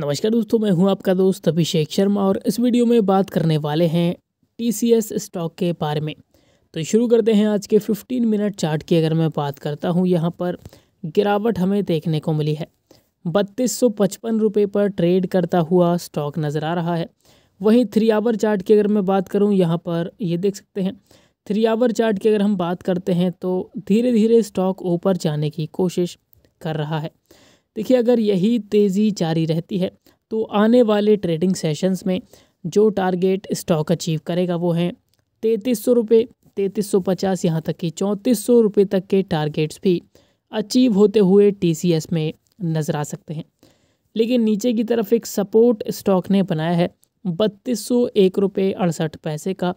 नमस्कार दोस्तों मैं हूं आपका दोस्त अभिषेक शर्मा और इस वीडियो में बात करने वाले हैं टीसीएस स्टॉक के बारे में तो शुरू करते हैं आज के 15 मिनट चार्ट की अगर मैं बात करता हूं यहां पर गिरावट हमें देखने को मिली है बत्तीस सौ पचपन रुपये पर ट्रेड करता हुआ स्टॉक नज़र आ रहा है वहीं थ्री आवर चार्ट की अगर मैं बात करूँ यहाँ पर ये देख सकते हैं थ्री आवर चार्ट की अगर हम बात करते हैं तो धीरे धीरे स्टॉक ऊपर जाने की कोशिश कर रहा है देखिए अगर यही तेज़ी जारी रहती है तो आने वाले ट्रेडिंग सेशंस में जो टारगेट स्टॉक अचीव करेगा वो हैं तैंतीस सौ रुपये तैंतीस सौ पचास यहाँ तक कि चौंतीस सौ रुपये तक के टारगेट्स भी अचीव होते हुए टी सी एस में नज़र आ सकते हैं लेकिन नीचे की तरफ एक सपोर्ट स्टॉक ने बनाया है बत्तीस सौ एक रुपये अड़सठ पैसे का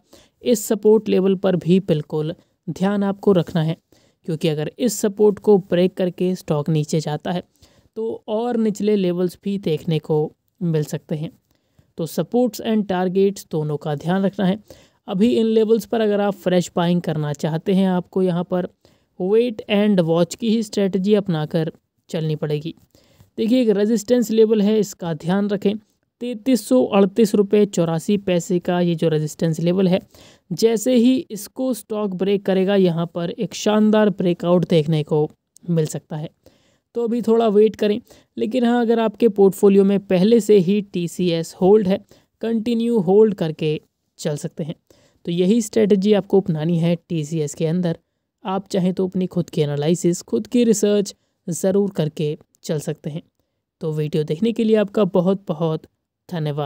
इस सपोर्ट लेवल पर भी बिल्कुल ध्यान आपको रखना है क्योंकि अगर इस सपोर्ट को ब्रेक करके स्टॉक नीचे जाता है तो और निचले लेवल्स भी देखने को मिल सकते हैं तो सपोर्ट्स एंड टारगेट्स दोनों का ध्यान रखना है अभी इन लेवल्स पर अगर आप फ्रेश बाइंग करना चाहते हैं आपको यहाँ पर वेट एंड वॉच की ही स्ट्रेटजी अपनाकर चलनी पड़ेगी देखिए एक रेजिस्टेंस लेवल है इसका ध्यान रखें तैंतीस सौ अड़तीस रुपये चौरासी पैसे का ये जो रेजिस्टेंस लेवल है जैसे ही इसको स्टॉक ब्रेक करेगा यहाँ पर एक शानदार ब्रेकआउट देखने को मिल सकता है तो अभी थोड़ा वेट करें लेकिन हाँ अगर आपके पोर्टफोलियो में पहले से ही टी होल्ड है कंटिन्यू होल्ड करके चल सकते हैं तो यही स्ट्रेटजी आपको अपनानी है टी के अंदर आप चाहें तो अपनी खुद की एनालिसिस खुद की रिसर्च ज़रूर करके चल सकते हैं तो वीडियो देखने के लिए आपका बहुत बहुत धन्यवाद